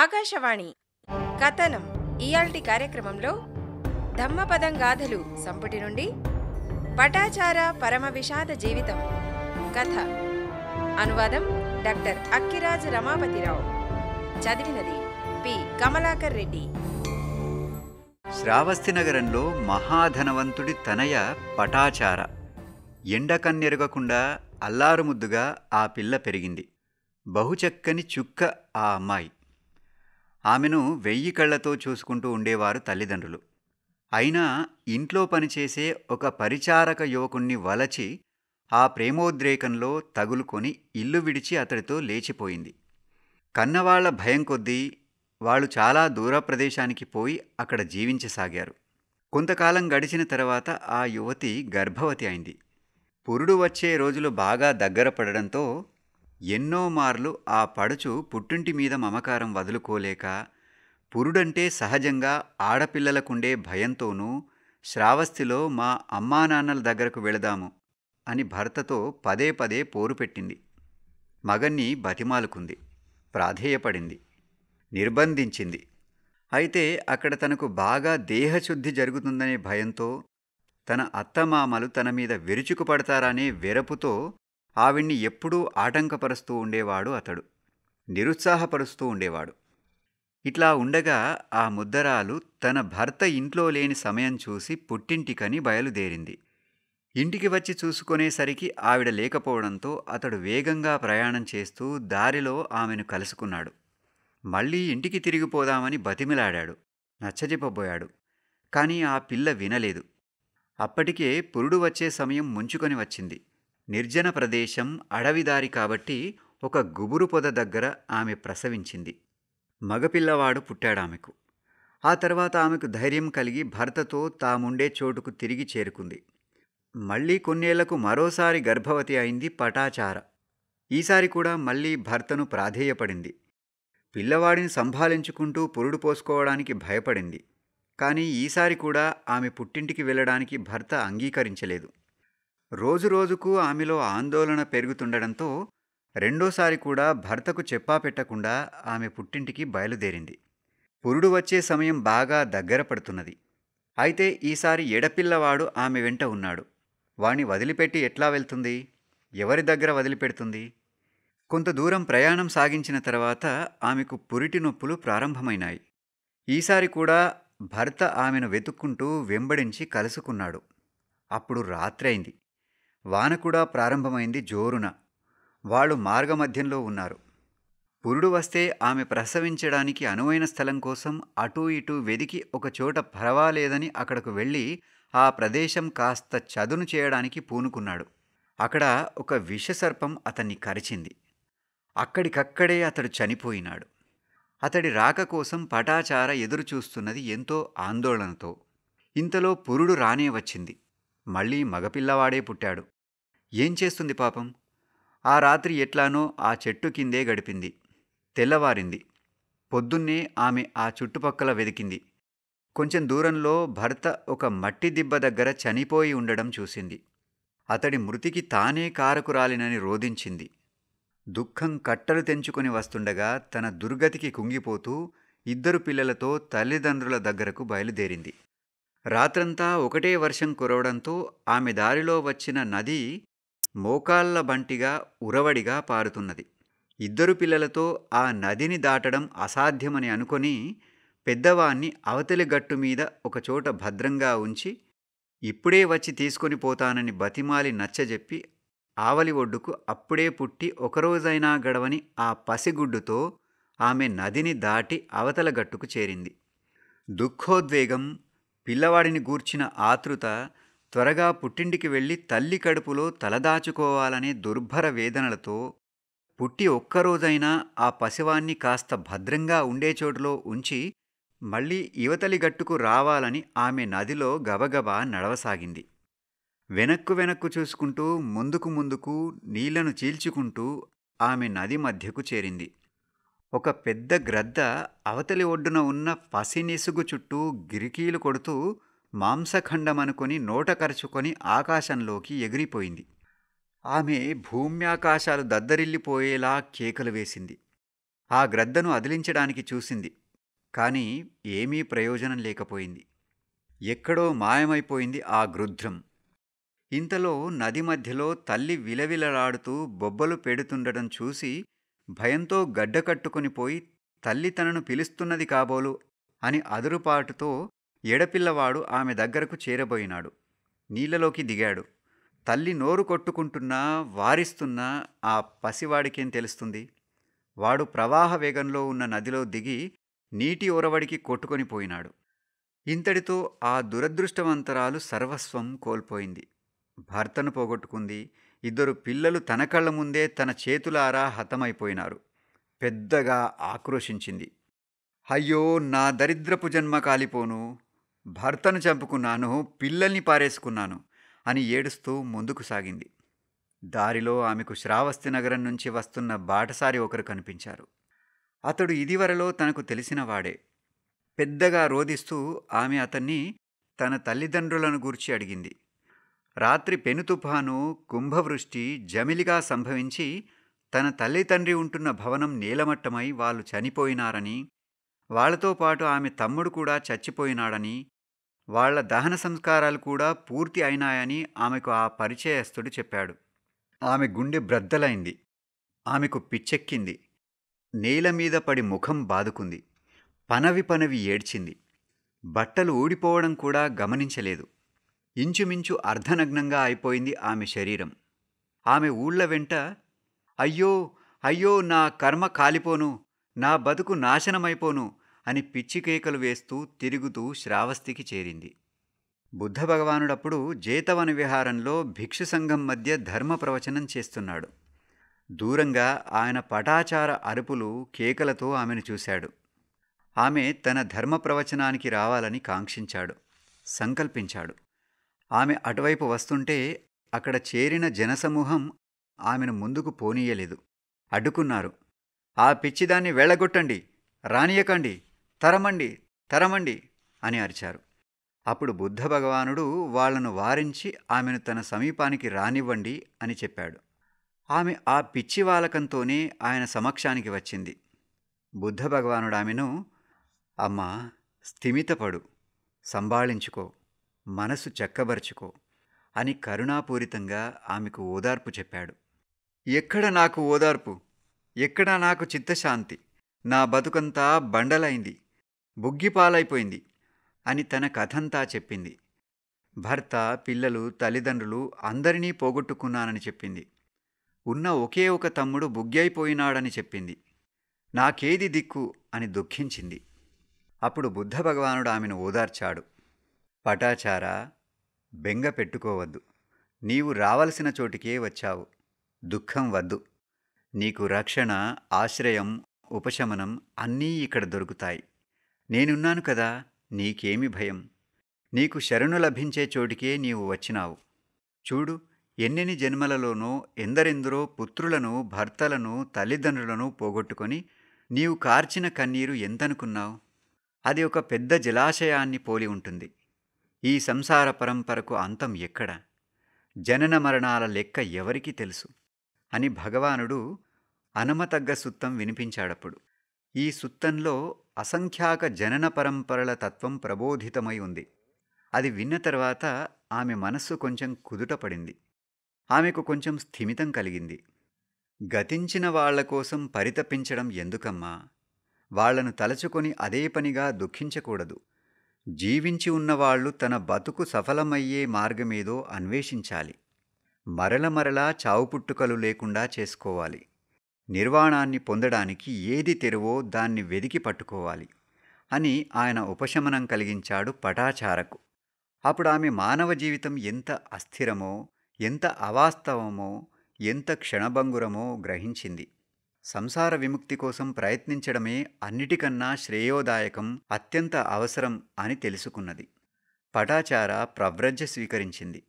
ఆకాశవాణి కథనం ఇయాల్టి కార్యక్రమంలో ధమ్మపదం గాథలు సంపుటి నుండి పటాచార పరమ విషాద జీవితం కథ అనువాదం డాక్టర్ అక్కిరాజ్ రమాపతిరావు చదివినది పి కమలాకర్ రెడ్డి శ్రావస్తి నగరంలో మహాధనవంతుడి తనయ పటాచార ఎండకన్నెరగకుండా అల్లారుముద్దుగా ఆ పిల్ల పెరిగింది బహుచక్కని చుక్క ఆ అమ్మాయి ఆమెను వెయ్యి కళ్లతో చూసుకుంటూ ఉండేవారు తల్లిదండ్రులు అయినా ఇంట్లో పనిచేసే ఒక పరిచారక యువకుణ్ణి వలచి ఆ ప్రేమోద్రేకంలో తగులుకొని ఇల్లు విడిచి అతడితో లేచిపోయింది కన్నవాళ్ల భయం కొద్దీ వాళ్ళు చాలా దూర ప్రదేశానికి పోయి అక్కడ జీవించసాగారు కొంతకాలం గడిచిన తర్వాత ఆ యువతి గర్భవతి అయింది పురుడు వచ్చే రోజులు బాగా దగ్గర పడడంతో ఎన్నో మార్లు ఆ పడుచు పుట్టింటి మీద మమకారం వదులుకోలేక పురుడంటే సహజంగా ఆడపిల్లలకుండే భయంతోనూ శ్రావస్తిలో మా అమ్మానాన్నల దగ్గరకు వెళదాము అని భర్తతో పదే పదే పోరు పెట్టింది మగన్ని బతిమాలుకుంది ప్రాధేయపడింది నిర్బంధించింది అయితే అక్కడ తనకు బాగా దేహశుద్ధి జరుగుతుందనే భయంతో తన అత్తమామలు తన మీద విరుచుకుపడతారనే వెరపుతో ఆవిడ్ని ఎప్పుడూ ఆటంకపరుస్తూ ఉండేవాడు అతడు నిరుత్సాహపరుస్తూ ఉండేవాడు ఇట్లా ఉండగా ఆ ముద్దరాలు తన భర్త ఇంట్లో లేని సమయం చూసి పుట్టింటికని బయలుదేరింది ఇంటికి వచ్చి చూసుకునేసరికి ఆవిడ లేకపోవడంతో అతడు వేగంగా ప్రయాణం చేస్తూ దారిలో ఆమెను కలుసుకున్నాడు మళ్ళీ ఇంటికి తిరిగిపోదామని బతిమిలాడాడు నచ్చజెప్పబోయాడు కానీ ఆ పిల్ల వినలేదు అప్పటికే పురుడు వచ్చే సమయం ముంచుకొని వచ్చింది నిర్జన ప్రదేశం అడవిదారి కాబట్టి ఒక గుబురు పొద దగ్గర ఆమె ప్రసవించింది మగపిల్లవాడు పుట్టాడామెకు ఆ తర్వాత ఆమెకు ధైర్యం కలిగి భర్తతో తాముండే చోటుకు తిరిగి చేరుకుంది మళ్ళీ కొన్నేళ్లకు మరోసారి గర్భవతి అయింది పటాచార ఈసారి కూడా మళ్ళీ భర్తను ప్రాధేయపడింది పిల్లవాడిని సంభాలించుకుంటూ పురుడు పోసుకోవడానికి భయపడింది కానీ ఈసారి కూడా ఆమె పుట్టింటికి వెళ్ళడానికి భర్త అంగీకరించలేదు రోజురోజుకు ఆమెలో ఆందోళన పెరుగుతుండడంతో రెండోసారి కూడా భర్తకు చెప్పా పెట్టకుండా ఆమె పుట్టింటికి బయలుదేరింది పురుడు వచ్చే సమయం బాగా దగ్గర పడుతున్నది అయితే ఈసారి ఎడపిల్లవాడు ఆమె వెంట ఉన్నాడు వాణ్ణి వదిలిపెట్టి ఎట్లా వెళ్తుంది ఎవరి దగ్గర వదిలిపెడుతుంది కొంత దూరం ప్రయాణం సాగించిన తర్వాత ఆమెకు పురిటి నొప్పులు ప్రారంభమైనాయి ఈసారి కూడా భర్త ఆమెను వెతుక్కుంటూ వెంబడించి కలుసుకున్నాడు అప్పుడు రాత్రైంది వాన కూడా ప్రారంభమైంది జోరున వాళ్ళు మార్గమధ్యంలో ఉన్నారు పురుడు వస్తే ఆమె ప్రసవించడానికి అనువైన స్థలం కోసం అటూ ఇటూ వెదికి ఒకచోట పర్వాలేదని అక్కడకు వెళ్ళి ఆ ప్రదేశం కాస్త చదును చేయడానికి పూనుకున్నాడు అక్కడ ఒక విషసర్పం అతన్ని కరిచింది అక్కడికక్కడే అతడు చనిపోయినాడు అతడి రాక కోసం పటాచార ఎదురుచూస్తున్నది ఎంతో ఆందోళనతో ఇంతలో పురుడు రానే వచ్చింది మళ్ళీ మగపిల్లవాడే పుట్టాడు ఏం చేస్తుంది పాపం ఆ రాత్రి ఎట్లానో ఆ చెట్టు కిందే గడిపింది తెల్లవారింది పొద్దున్నే ఆమె ఆ చుట్టుపక్కల వెతికింది కొంచెం దూరంలో భర్త ఒక మట్టి దిబ్బ దగ్గర చనిపోయి ఉండడం చూసింది అతడి మృతికి తానే కారకురాలినని రోధించింది దుఃఖం కట్టలు తెంచుకొని వస్తుండగా తన దుర్గతికి కుంగిపోతూ ఇద్దరు పిల్లలతో తల్లిదండ్రుల దగ్గరకు బయలుదేరింది రాత్రంతా ఒకటే వర్షం కురవడంతో ఆమె దారిలో వచ్చిన నది మోకాళ్ళ బంటిగా ఉరవడిగా పారుతున్నది ఇద్దరు పిల్లలతో ఆ నదిని దాటడం అసాధ్యమని అనుకొని పెద్దవాణ్ణి అవతలి గట్టు మీద ఒకచోట భద్రంగా ఉంచి ఇప్పుడే వచ్చి తీసుకొని పోతానని బతిమాలి నచ్చజెప్పి ఆవలి ఒడ్డుకు అప్పుడే పుట్టి ఒకరోజైనా గడవని ఆ పసిగుడ్డుతో ఆమె నదిని దాటి అవతల గట్టుకు చేరింది దుఃఖోద్వేగం పిల్లవాడిని గూర్చిన ఆతృత త్వరగా పుట్టింటికి వెళ్ళి తల్లి కడుపులో తలదాచుకోవాలనే దుర్భర వేదనలతో పుట్టి ఒక్కరోజైనా ఆ పసివాన్ని కాస్త భద్రంగా ఉండే చోటులో ఉంచి మళ్ళీ యువతలి గట్టుకు రావాలని ఆమె నదిలో గబగబా నడవసాగింది వెనక్కు వెనక్కు చూసుకుంటూ ముందుకు ముందుకు నీళ్లను చీల్చుకుంటూ ఆమె నది మధ్యకు చేరింది ఒక పెద్ద గ్రద్ద అవతలి ఒడ్డున ఉన్న పసినిసుగు చుట్టూ గిరికీలు కొడుతూ మాంసఖండమనుకొని నోట కరుచుకొని ఆకాశంలోకి ఎగిరిపోయింది ఆమె భూమ్యాకాశాలు దద్దరిల్లిపోయేలా కేకలు వేసింది ఆ గ్రద్దను అదిలించడానికి చూసింది కానీ ఏమీ ప్రయోజనం లేకపోయింది ఎక్కడో మాయమైపోయింది ఆ గృధ్రం ఇంతలో నది మధ్యలో తల్లి విలవిలలాడుతూ బొబ్బలు పెడుతుండటం చూసి భయంతో గడ్డకట్టుకుని పోయి తల్లి తనను పిలుస్తున్నది కాబోలు అని అదురుపాటుతో ఎడపిల్లవాడు ఆమె దగ్గరకు చేరబోయినాడు నీళ్ళలోకి దిగాడు తల్లి నోరు కొట్టుకుంటున్నా వారిస్తున్నా ఆ పసివాడికేం తెలుస్తుంది వాడు ప్రవాహ వేగంలో ఉన్న నదిలో దిగి నీటి ఓరవడికి కొట్టుకొని పోయినాడు ఇంతటితో ఆ దురదృష్టవంతరాలు సర్వస్వం కోల్పోయింది భర్తను పోగొట్టుకుంది ఇద్దరు పిల్లలు తన కళ్ళ ముందే తన చేతులారా హతమైపోయినారు పెద్దగా ఆక్రోషించింది అయ్యో నా దరిద్రపు జన్మ కాలిపోను భర్తను చంపుకున్నాను పిల్లల్ని పారేసుకున్నాను అని ఏడుస్తూ ముందుకు సాగింది దారిలో ఆమెకు శ్రావస్తి నగరం నుంచి వస్తున్న బాటసారి ఒకరు కనిపించారు అతడు ఇదివరలో తనకు తెలిసినవాడే పెద్దగా రోధిస్తూ ఆమె అతన్ని తన తల్లిదండ్రులను గూర్చి అడిగింది రాత్రి పెనుతుఫాను కుంభవృష్టి జమిలిగా సంభవించి తన తల్లి తండ్రి ఉంటున్న భవనం నీలమట్టమై వాళ్ళు చనిపోయినారని వాళ్లతో పాటు ఆమె తమ్ముడు కూడా చచ్చిపోయినాడని వాళ్ల దహన సంస్కారాలు కూడా పూర్తి అయినాయని ఆమెకు ఆ పరిచయస్తుడు చెప్పాడు ఆమె గుండె బ్రద్దలైంది ఆమెకు పిచ్చెక్కింది నేల మీద పడి ముఖం బాదుకుంది పనవి పనవి ఏడ్చింది బట్టలు ఊడిపోవడం కూడా గమనించలేదు ఇంచుమించు అర్ధనగ్నంగా అయిపోయింది ఆమె శరీరం ఆమె ఊళ్ళ వెంట అయ్యో అయ్యో నా కర్మ కాలిపోను నా బతుకు నాశనమైపోను అని పిచ్చికేకలు వేస్తూ తిరుగుతూ శ్రావస్తికి చేరింది బుద్ధ భగవానుడప్పుడు జేతవన విహారంలో భిక్షు సంఘం మధ్య ధర్మ ప్రవచనం చేస్తున్నాడు దూరంగా ఆయన పటాచార అరుపులు కేకలతో ఆమెను చూశాడు ఆమె తన ధర్మ ప్రవచనానికి రావాలని కాంక్షించాడు సంకల్పించాడు ఆమె అటువైపు వస్తుంటే అక్కడ చేరిన జనసమూహం ఆమెను ముందుకు పోనీయలేదు అడ్డుకున్నారు ఆ పిచ్చిదాన్ని వెళ్ళగొట్టండి రానియకండి తరమండి తరమండి అని అరిచారు అప్పుడు బుద్ధ భగవానుడు వాళ్లను వారించి ఆమెను తన సమీపానికి రానివ్వండి అని చెప్పాడు ఆమె ఆ పిచ్చి వాలకంతోనే ఆయన సమక్షానికి వచ్చింది బుద్ధ భగవానుడు ఆమెను అమ్మా స్థిమితపడు సంభాళించుకో మనసు చక్కబరుచుకో అని కరుణాపూరితంగా ఆమెకు ఓదార్పు చెప్పాడు ఎక్కడ నాకు ఓదార్పు ఎక్కడ నాకు చిత్తశాంతి నా బతుకంతా బండలైంది బుగ్గిపాలైపోయింది అని తన కథంతా చెప్పింది భర్త పిల్లలు తల్లిదండ్రులు అందరినీ పోగొట్టుకున్నానని చెప్పింది ఉన్న ఒకే ఒక తమ్ముడు బుగ్గైపోయినాడని చెప్పింది నాకేది దిక్కు అని దుఃఖించింది అప్పుడు బుద్ధ భగవానుడు ఆమెను ఓదార్చాడు పటాచార బెంగ పెట్టుకోవద్దు నీవు రావలసిన చోటికే వచ్చావు దుఃఖం వద్దు నీకు రక్షణ ఆశ్రయం ఉపశమనం అన్నీ ఇక్కడ దొరుకుతాయి నేనున్నాను కదా నీకేమి భయం నీకు శరణు లభించే చోటికే నీవు వచ్చినావు చూడు ఎన్నెని జన్మలలోనో ఎందరెందరో పుత్రులను భర్తలను తల్లిదండ్రులను పోగొట్టుకొని నీవు కార్చిన కన్నీరు ఎంతనుకున్నావు అది ఒక పెద్ద జలాశయాన్ని పోలి ఉంటుంది ఈ సంసార పరంపరకు అంతం ఎక్కడ జనన మరణాల లెక్క ఎవరికి తెలుసు అని భగవానుడు అనమతగ్గ సుత్తం వినిపించాడప్పుడు ఈ సుత్తంలో అసంఖ్యాక జనన పరంపరల తత్వం ప్రబోధితమై ఉంది అది విన్న తర్వాత ఆమె మనస్సు కొంచెం కుదుటపడింది ఆమెకు కొంచెం స్థిమితం కలిగింది గతించిన వాళ్ల కోసం పరితపించడం ఎందుకమ్మా వాళ్లను తలచుకొని అదే పనిగా దుఃఖించకూడదు జీవించి ఉన్నవాళ్లు తన బతుకు సఫలమయ్యే మార్గమేదో అన్వేషించాలి మరల మరలా చావుపుట్టుకలు లేకుండా చేసుకోవాలి నిర్వాణాన్ని పొందడానికి ఏది తెరువో దాన్ని వెదికి పట్టుకోవాలి అని ఆయన ఉపశమనం కలిగించాడు పటాచారకు అప్పుడు ఆమె మానవ జీవితం ఎంత అస్థిరమో ఎంత అవాస్తవమో ఎంత క్షణభంగురమో గ్రహించింది సంసార విముక్తి కోసం ప్రయత్నించడమే అన్నిటికన్నా శ్రేయోదాయకం అత్యంత అవసరం అని తెలుసుకున్నది పటాచార ప్రవ్రజ్య స్వీకరించింది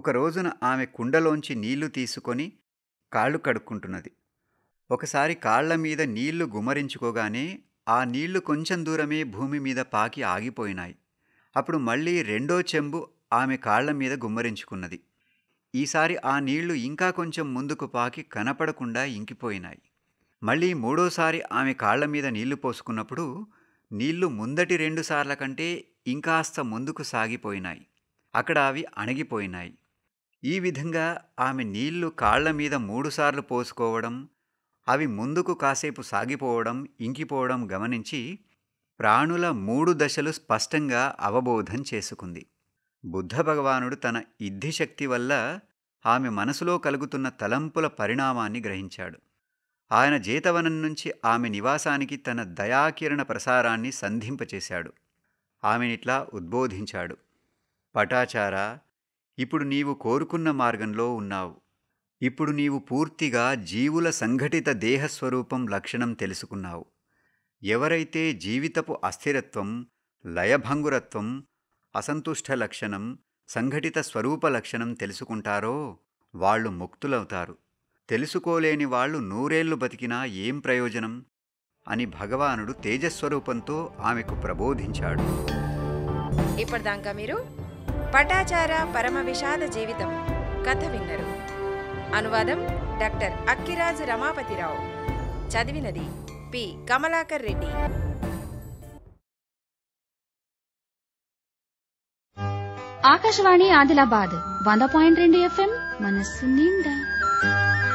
ఒకరోజున ఆమె కుండలోంచి నీళ్లు తీసుకొని కాళ్ళు కడుక్కుంటున్నది ఒకసారి కాళ్ల మీద నీళ్లు గుమరించుకోగానే ఆ నీళ్లు కొంచెం దూరమే భూమి మీద పాకి ఆగిపోయినాయి అప్పుడు మళ్ళీ రెండో చెంబు ఆమె కాళ్ల మీద గుమ్మరించుకున్నది ఈసారి ఆ నీళ్లు ఇంకా కొంచెం ముందుకు పాకి కనపడకుండా ఇంకిపోయినాయి మళ్ళీ మూడోసారి ఆమె కాళ్ల మీద నీళ్లు పోసుకున్నప్పుడు నీళ్లు ముందటి రెండు సార్ల కంటే ఇంకాస్త ముందుకు సాగిపోయినాయి అక్కడ అవి అణగిపోయినాయి ఈ విధంగా ఆమె నీళ్లు కాళ్ల మీద మూడుసార్లు పోసుకోవడం అవి ముందుకు కాసేపు సాగిపోవడం ఇంకిపోవడం గమనించి ప్రాణుల మూడు దశలు స్పష్టంగా అవబోధం చేసుకుంది బుద్ధ భగవానుడు తన ఇద్ధిశక్తి వల్ల ఆమె మనసులో కలుగుతున్న తలంపుల పరిణామాన్ని గ్రహించాడు ఆయన జేతవనం నుంచి ఆమె నివాసానికి తన దయాకిరణ ప్రసారాన్ని సంధింపచేశాడు ఆమెనిట్లా ఉద్బోధించాడు పటాచార ఇప్పుడు నీవు కోరుకున్న మార్గంలో ఉన్నావు ఇప్పుడు నీవు పూర్తిగా జీవుల సంఘటిత దేహస్వరూపం లక్షణం తెలుసుకున్నావు ఎవరైతే జీవితపు అస్థిరత్వం లయభంగురత్వం అసంతుష్ట లక్షణం సంఘటిత స్వరూప లక్షణం తెలుసుకుంటారో వాళ్ళు ముక్తులవుతారు తెలుసుకోలేని వాళ్ళు నూరేళ్లు బతికినా ఏం ప్రయోజనం అని భగవానుడు తేజస్వరూపంతో ఆమెకు ప్రబోధించాడు ఇప్పటిదాకా మీరు పటాచార పరమ విషాద జీవితం కథ విన్నారు అనువాదం డాక్టర్ అక్కిరాజు రమాపతిరావు చదివినది పి కమలాకర్ రెడ్డి ఆకాశవాణి ఆదిలాబాద్ వంద పాయింట్ రెండు ఎఫ్ఎం మనస్సు నిండా